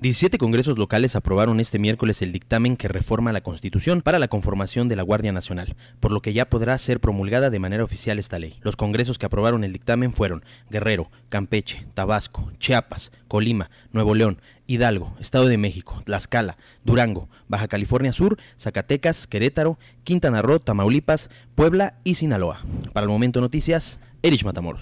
17 congresos locales aprobaron este miércoles el dictamen que reforma la Constitución para la conformación de la Guardia Nacional, por lo que ya podrá ser promulgada de manera oficial esta ley. Los congresos que aprobaron el dictamen fueron Guerrero, Campeche, Tabasco, Chiapas, Colima, Nuevo León, Hidalgo, Estado de México, Tlaxcala, Durango, Baja California Sur, Zacatecas, Querétaro, Quintana Roo, Tamaulipas, Puebla y Sinaloa. Para el momento noticias, Erich Matamoros.